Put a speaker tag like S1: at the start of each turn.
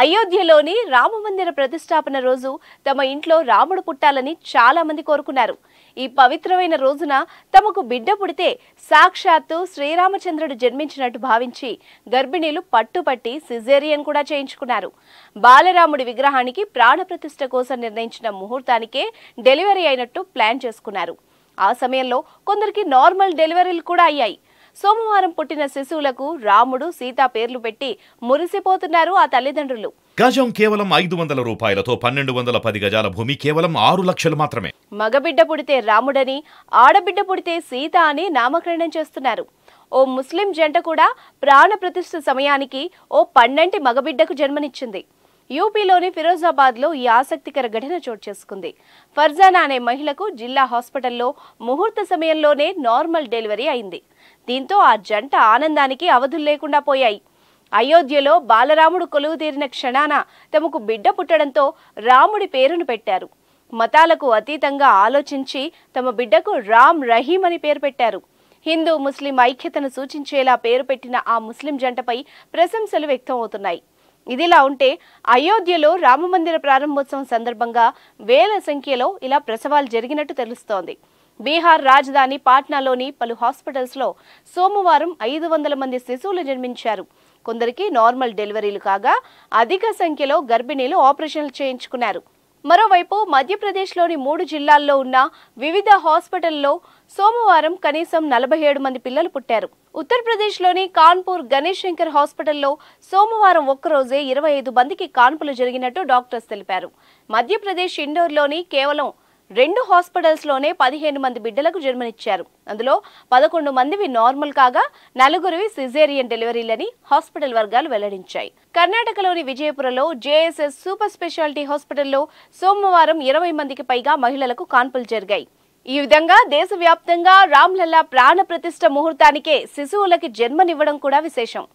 S1: అయోధ్యలోని రామమందిర ప్రతిష్టాపన రోజు తమ ఇంట్లో రాముడు పుట్టాలని చాలా మంది కోరుకున్నారు ఈ పవిత్రమైన రోజున తమకు బిడ్డ పుడితే సాక్షాత్తు శ్రీరామచంద్రుడు జన్మించినట్టు భావించి గర్భిణీలు పట్టుపట్టి సిజేరియన్ కూడా చేయించుకున్నారు బాలరాముడి విగ్రహానికి ప్రాణప్రతిష్ఠ కోసం నిర్ణయించిన ముహూర్తానికే డెలివరీ అయినట్టు ప్లాన్ చేసుకున్నారు ఆ సమయంలో కొందరికి నార్మల్ డెలివరీలు కూడా అయ్యాయి సోమవారం పుట్టిన శిశువులకు రాముడు సీత పేర్లు పెట్టి మురిసిపోతున్నారు ఆ తల్లిదండ్రులు గజం కేవలం ఐదు వందల రూపాయలతో పన్నెండు వందల పది గజాల భూమి కేవలం ఆరు లక్షలు మాత్రమే మగబిడ్డ పుడితే రాముడని ఆడబిడ్డ పుడితే సీత అని నామకరణం చేస్తున్నారు ఓ ముస్లిం జంట కూడా ప్రాణ ప్రతిష్ట సమయానికి ఓ పన్నెంటి మగబిడ్డకు జన్మనిచ్చింది యూపీలోని ఫిరోజాబాద్లో ఈ ఆసక్తికర ఘటన చోటు చేసుకుంది ఫర్జానా అనే మహిళకు జిల్లా హాస్పిటల్లో ముహూర్త సమయంలోనే నార్మల్ డెలివరీ అయింది దీంతో ఆ జంట ఆనందానికి అవధులు లేకుండా పోయాయి అయోధ్యలో బాలరాముడు కొలువు తీరిన క్షణాన తమకు బిడ్డ పుట్టడంతో రాముడి పేరును పెట్టారు మతాలకు అతీతంగా ఆలోచించి తమ బిడ్డకు రామ్ రహీం అని పేరు పెట్టారు హిందూ ముస్లిం ఐక్యతను సూచించేలా పేరు పెట్టిన ఆ ముస్లిం జంటపై ప్రశంసలు వ్యక్తమవుతున్నాయి ఇదిలా ఉంటే అయోధ్యలో రామమందిర ప్రారంభోత్సవం సందర్భంగా వేల సంఖ్యలో ఇలా ప్రసవాలు జరిగినట్టు తెలుస్తోంది బీహార్ రాజధాని పాట్నాలోని పలు హాస్పిటల్స్లో సోమవారం ఐదు వందల మంది శిశువులు జన్మించారు కొందరికి నార్మల్ డెలివరీలు కాగా అధిక సంఖ్యలో గర్భిణీలు ఆపరేషన్లు చేయించుకున్నారు మరోవైపు మధ్యప్రదేశ్లోని మూడు జిల్లాల్లో ఉన్న వివిధ హాస్పిటల్లో సోమవారం కనీసం నలభై ఏడు మంది పిల్లలు పుట్టారు ఉత్తరప్రదేశ్లోని కాన్పూర్ గణేష్ శంకర్ హాస్పిటల్లో సోమవారం ఒక్కరోజే ఇరవై ఐదు మందికి కాన్పులు జరిగినట్టు డాక్టర్స్ తెలిపారు మధ్యప్రదేశ్ ఇండోర్లోని కేవలం రెండు హాస్పిటల్స్లోనే పదిహేను మంది బిడ్డలకు జన్మనిచ్చారు అందులో పదకొండు మందివి నార్మల్ కాగా నలుగురివి సిజేరియన్ డెలివరీలని హాస్పిటల్ వర్గాలు వెల్లడించాయి కర్ణాటకలోని విజయపురలో జేఎస్ఎస్ సూపర్ స్పెషాలిటీ హాస్పిటల్లో సోమవారం ఇరవై మందికి పైగా మహిళలకు కాన్పులు జరిగాయి ఈ విధంగా దేశవ్యాప్తంగా రామ్లల్లా ప్రాణ ప్రతిష్ట ముహూర్తానికే శిశువులకి జన్మనివ్వడం కూడా విశేషం